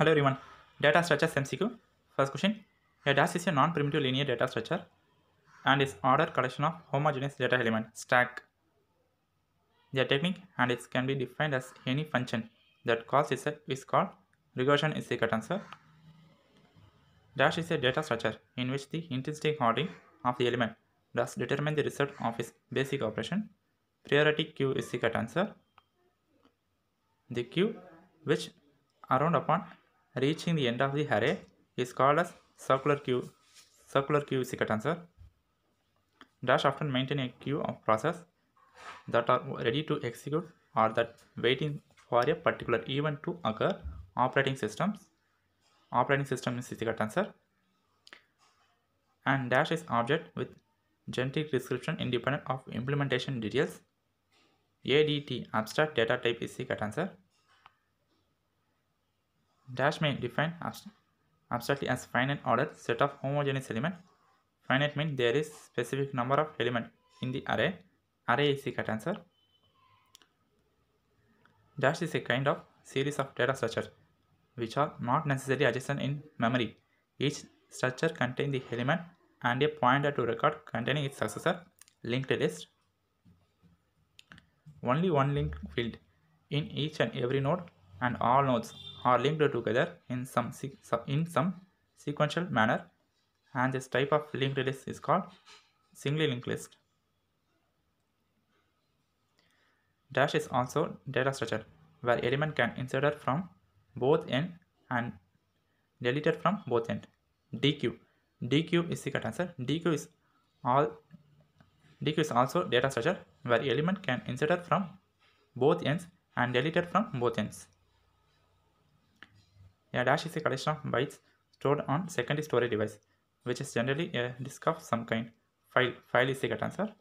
Hello everyone. Data structures MCQ. First question. A dash is a non-primitive linear data structure and is ordered collection of homogeneous data element stack. The technique and it can be defined as any function that calls itself is called regression is the correct answer. Dash is a data structure in which the intrinsic ordering of the element does determine the result of its basic operation. Priority queue is the correct answer. The queue which are upon reaching the end of the array is called as circular queue. Circular queue is the correct answer. Dash often maintain a queue of process that are ready to execute or that waiting for a particular event to occur. Operating systems. Operating system is the correct answer. And dash is object with generic description independent of implementation details. ADT abstract data type is the correct answer. Dash may define abstractly as finite order set of homogeneous element. Finite means there is specific number of element in the array. Array is the correct answer. Dash is a kind of series of data structures which are not necessarily adjacent in memory. Each structure contains the element and a pointer to record containing its successor linked list. Only one link field in each and every node and all nodes are linked together in some, in some sequential manner and this type of linked list is called singly linked list. Dash is also data structure where element can inserted from both end and deleted from both end. DQ. DQ is the answer. DQ is all DQ is also data structure where element can inserted from both ends and deleted from both ends. A dash is a collection of bytes stored on secondary storage device, which is generally a disk of some kind. File, file is a correct answer.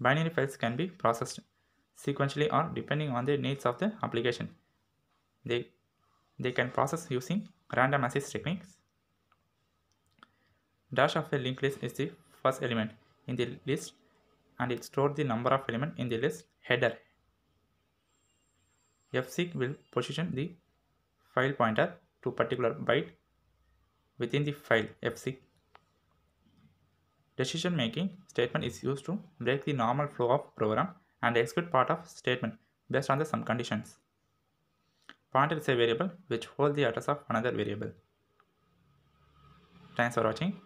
Binary files can be processed sequentially or depending on the needs of the application. They, they can process using random access techniques. Dash of a linked list is the first element in the list and it stores the number of elements in the list header. FSeq will position the file pointer to particular byte within the file fc. Decision making statement is used to break the normal flow of program and execute part of statement based on the some conditions. Pointer is a variable which holds the address of another variable. Thanks for watching.